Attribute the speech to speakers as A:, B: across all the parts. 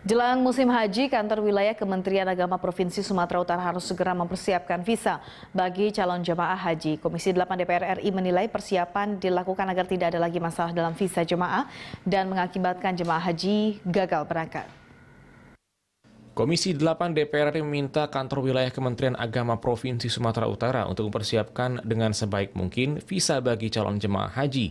A: Jelang musim haji, kantor wilayah Kementerian Agama Provinsi Sumatera Utara harus segera mempersiapkan visa bagi calon jemaah haji. Komisi 8 DPR RI menilai persiapan dilakukan agar tidak ada lagi masalah dalam visa jemaah dan mengakibatkan jemaah haji gagal berangkat.
B: Komisi 8 DPR RI meminta kantor wilayah Kementerian Agama Provinsi Sumatera Utara untuk mempersiapkan dengan sebaik mungkin visa bagi calon jemaah haji.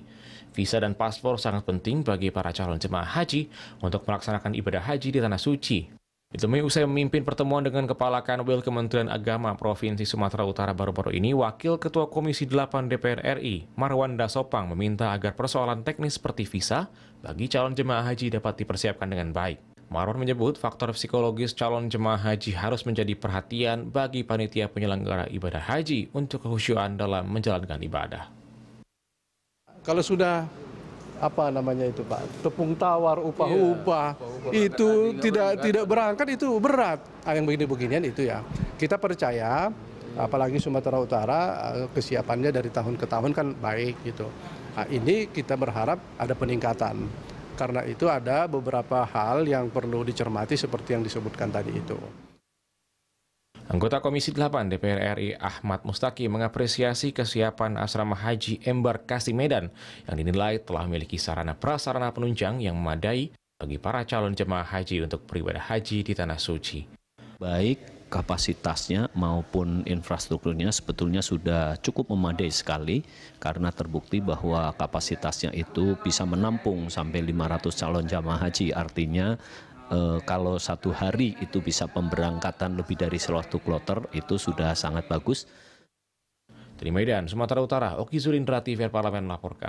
B: Visa dan paspor sangat penting bagi para calon jemaah haji untuk melaksanakan ibadah haji di tanah suci. Ditemui usai memimpin pertemuan dengan Kepala Kanwil Kementerian Agama Provinsi Sumatera Utara baru-baru ini, Wakil Ketua Komisi 8 DPR RI, Marwan Dasopang, meminta agar persoalan teknis seperti visa bagi calon jemaah haji dapat dipersiapkan dengan baik. Marwan menyebut faktor psikologis calon jemaah haji harus menjadi perhatian bagi panitia penyelenggara ibadah haji untuk kehusyuan dalam menjalankan ibadah.
C: Kalau sudah apa namanya itu Pak, tepung tawar, upah-upah, iya, itu tidak berangkat. tidak berangkat itu berat. Ah, yang begini-beginian itu ya. Kita percaya apalagi Sumatera Utara eh, kesiapannya dari tahun ke tahun kan baik gitu. Nah, ini kita berharap ada peningkatan karena itu ada beberapa hal yang perlu dicermati seperti yang disebutkan tadi itu.
B: Anggota Komisi 8 DPR RI Ahmad Mustaki mengapresiasi kesiapan asrama haji embarkasi Medan yang dinilai telah memiliki sarana prasarana penunjang yang memadai bagi para calon jemaah haji
D: untuk beribadah haji di tanah suci. Baik kapasitasnya maupun infrastrukturnya sebetulnya sudah cukup memadai sekali karena terbukti bahwa kapasitasnya itu bisa menampung sampai 500 calon jamaah haji artinya e, kalau satu hari itu bisa pemberangkatan lebih dari satu kloter itu sudah sangat bagus. terima kasih dan Sumatera Utara, Oki Zulindra TV Parlemen melaporkan.